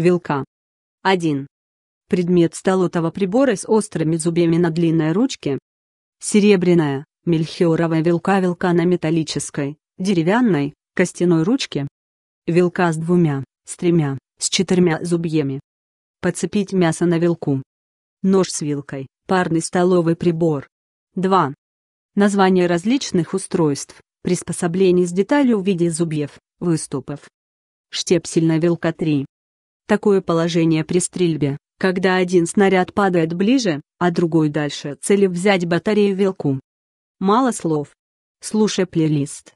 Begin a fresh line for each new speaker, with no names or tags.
вилка. 1. Предмет столотого прибора с острыми зубьями на длинной ручке. Серебряная, мельхиоровая вилка-вилка на металлической, деревянной, костяной ручке. Вилка с двумя, с тремя, с четырьмя зубьями. Подцепить мясо на вилку. Нож с вилкой, парный столовый прибор. 2. Название различных устройств, приспособлений с деталью в виде зубьев, выступов. Штепсельная вилка 3. Такое положение при стрельбе, когда один снаряд падает ближе, а другой дальше, цели взять батарею вилку. Мало слов. Слушай плейлист.